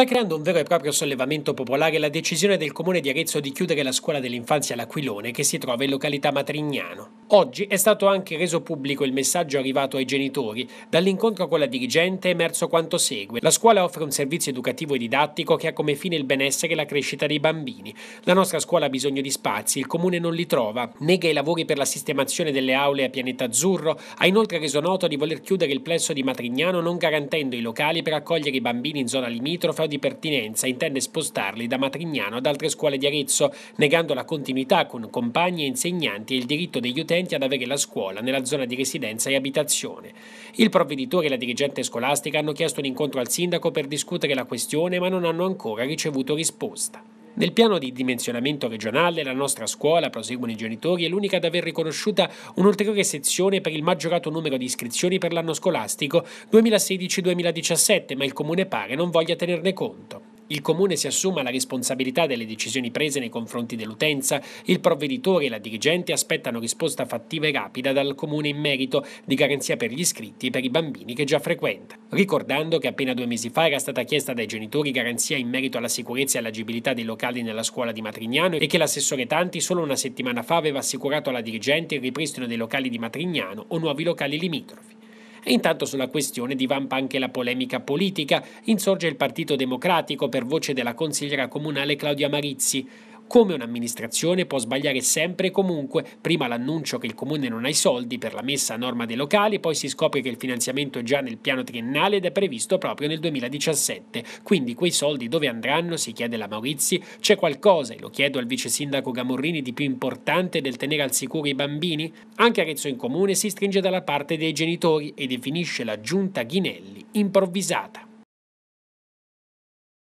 Sta creando un vero e proprio sollevamento popolare la decisione del comune di Arezzo di chiudere la scuola dell'infanzia L'Aquilone che si trova in località Matrignano. Oggi è stato anche reso pubblico il messaggio arrivato ai genitori. Dall'incontro con la dirigente è emerso quanto segue. La scuola offre un servizio educativo e didattico che ha come fine il benessere e la crescita dei bambini. La nostra scuola ha bisogno di spazi, il comune non li trova, nega i lavori per la sistemazione delle aule a Pianeta Azzurro, ha inoltre reso noto di voler chiudere il plesso di Matrignano non garantendo i locali per accogliere i bambini in zona limitrofa di pertinenza intende spostarli da Matrignano ad altre scuole di Arezzo, negando la continuità con compagni e insegnanti e il diritto degli utenti ad avere la scuola nella zona di residenza e abitazione. Il provveditore e la dirigente scolastica hanno chiesto un incontro al sindaco per discutere la questione ma non hanno ancora ricevuto risposta. Nel piano di dimensionamento regionale la nostra scuola, proseguono i genitori, è l'unica ad aver riconosciuta un'ulteriore sezione per il maggiorato numero di iscrizioni per l'anno scolastico 2016-2017, ma il comune pare non voglia tenerne conto il Comune si assuma la responsabilità delle decisioni prese nei confronti dell'utenza, il provveditore e la dirigente aspettano risposta fattiva e rapida dal Comune in merito di garanzia per gli iscritti e per i bambini che già frequenta. Ricordando che appena due mesi fa era stata chiesta dai genitori garanzia in merito alla sicurezza e all'agibilità dei locali nella scuola di Matrignano e che l'assessore Tanti solo una settimana fa aveva assicurato alla dirigente il ripristino dei locali di Matrignano o nuovi locali limitrofi. E intanto sulla questione divampa anche la polemica politica. Insorge il Partito Democratico per voce della consigliera comunale Claudia Marizzi come un'amministrazione può sbagliare sempre e comunque, prima l'annuncio che il comune non ha i soldi per la messa a norma dei locali, poi si scopre che il finanziamento è già nel piano triennale ed è previsto proprio nel 2017. Quindi quei soldi dove andranno? si chiede la Maurizi. C'è qualcosa, e lo chiedo al vice sindaco Gamurrini, di più importante del tenere al sicuro i bambini? Anche Arezzo in Comune si stringe dalla parte dei genitori e definisce la giunta Ghinelli improvvisata.